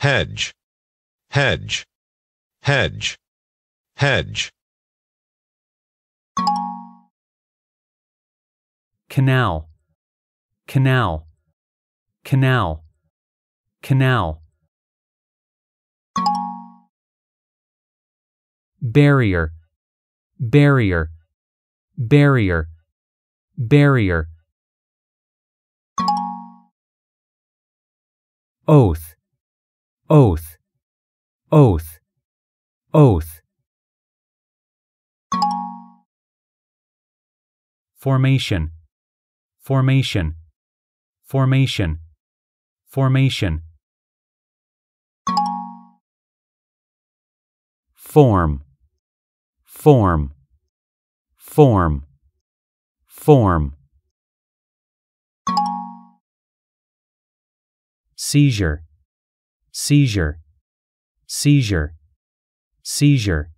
hedge, hedge, hedge, hedge. Canal, canal, canal, canal. Barrier, barrier, barrier, barrier. Oath, oath, oath, oath. Formation, formation, formation, formation. Form, form, form, form. Seizure, seizure, seizure, seizure.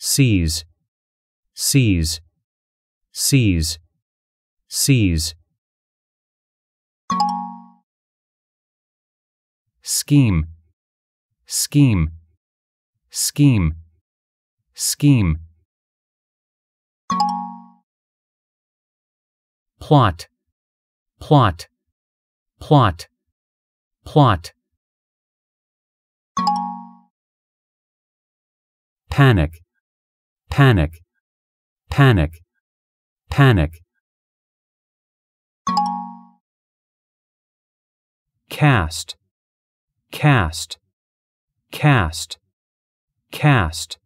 Seize, seize, seize, seize. Scheme, scheme, scheme, scheme. Plot plot, plot, plot. Panic, panic, panic, panic. Cast, cast, cast, cast.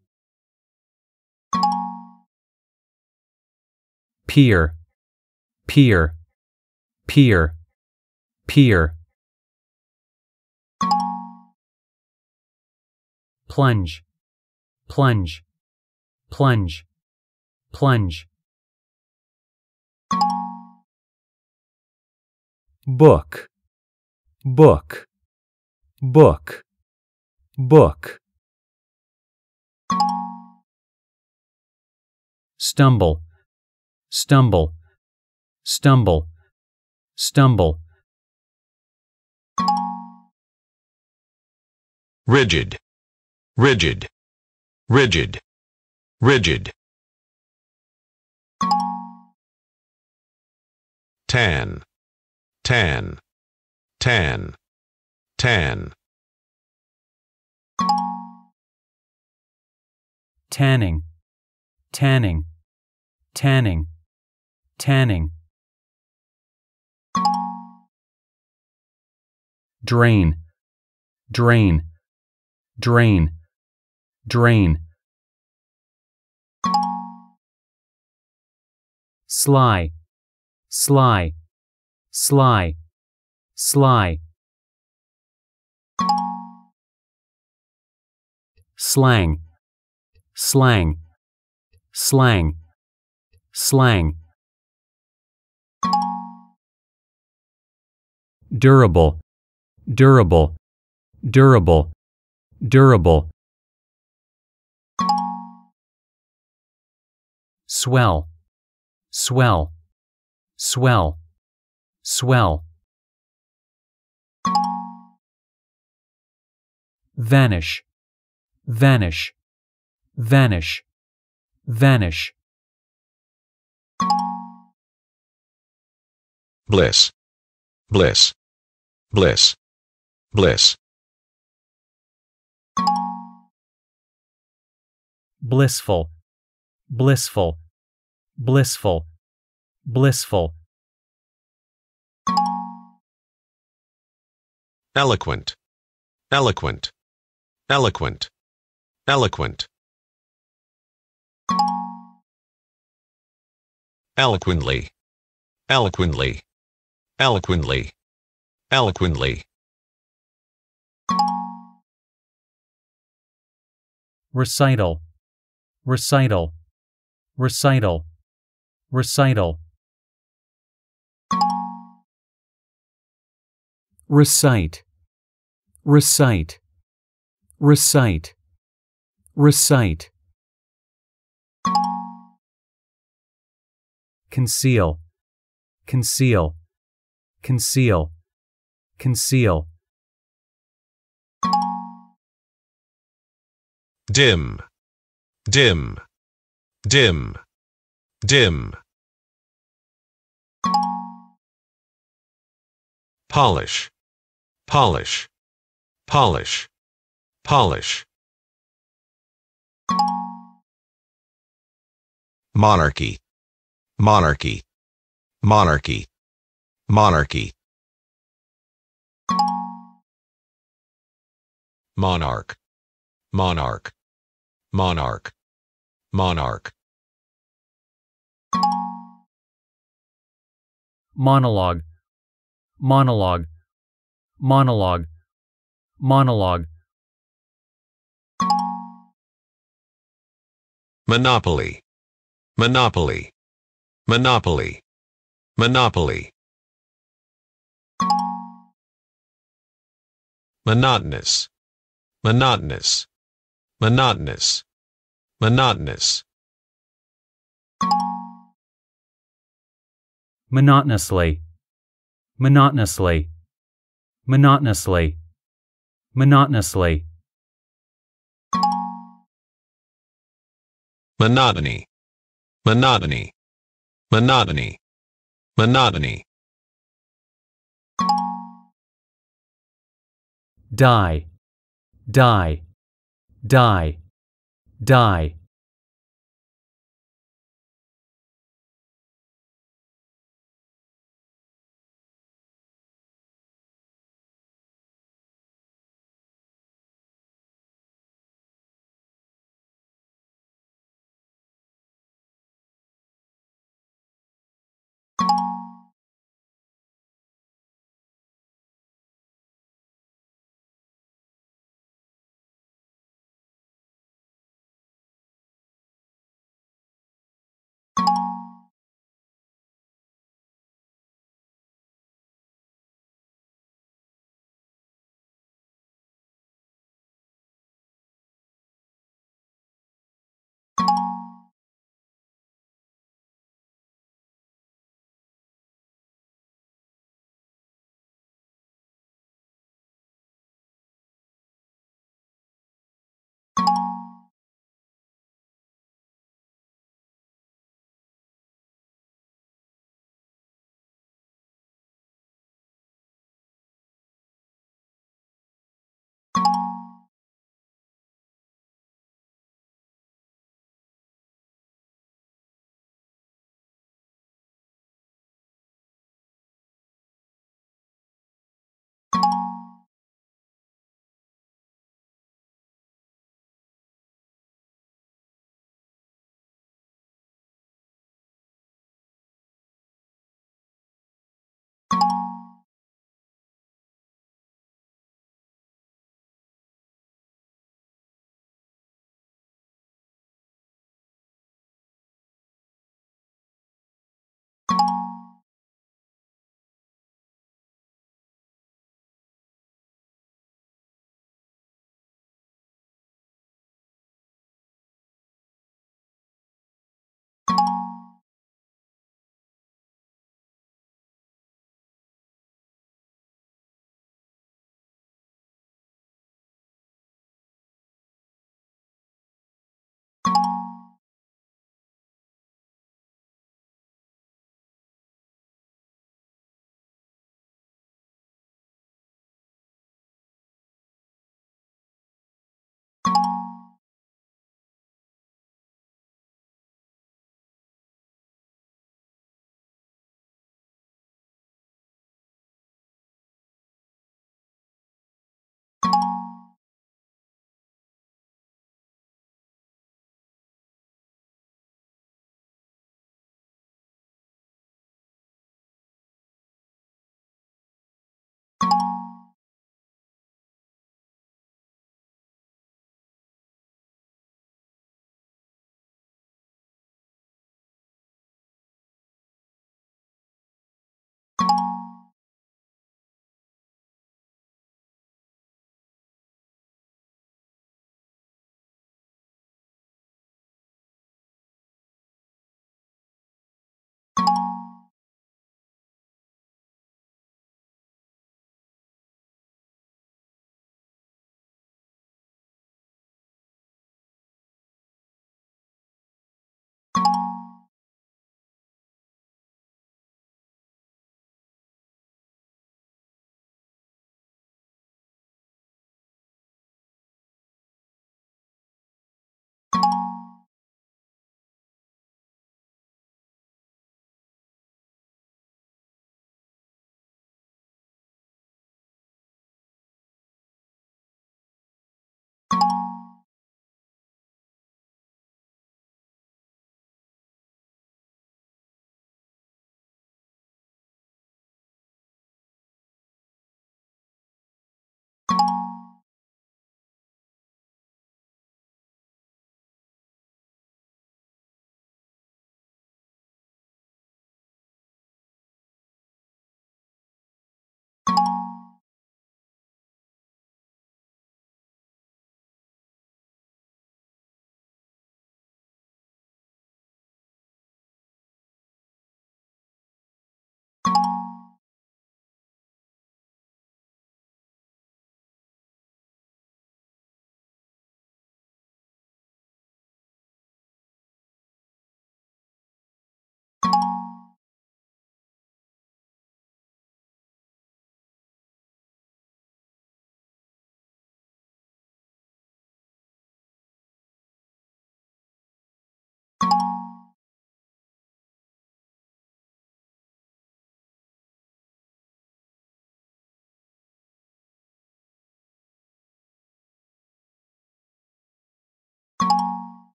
Peer, peer peer, peer. Plunge, plunge, plunge, plunge. Book, book, book, book. Stumble, stumble, stumble stumble. Rigid, rigid, rigid, rigid. Tan, tan, tan, tan. Tanning, tanning, tanning, tanning drain, drain, drain, drain. Sly, sly, sly, sly. Slang, slang, slang, slang. durable, durable, durable, durable. Swell, swell, swell, swell. Vanish, vanish, vanish, vanish. Bliss, bliss bliss, bliss. Blissful, blissful, blissful, blissful. Eloquent, eloquent, eloquent, eloquent. Eloquently, eloquently, eloquently eloquently. Recital, recital, recital, recital. Recite, recite, recite, recite. Conceal, conceal, conceal. Conceal. Dim. Dim. Dim. Dim. Polish. Polish. Polish. Polish. Monarchy. Monarchy. Monarchy. Monarchy. monarch, monarch, monarch, monarch. Monologue, monologue, monologue, monologue. Monopoly, monopoly, monopoly, monopoly. monotonous monotonous, monotonous, monotonous. Monotonously, monotonously, monotonously, monotonously. Monotony, monotony, monotony, monotony. Die die, die, die.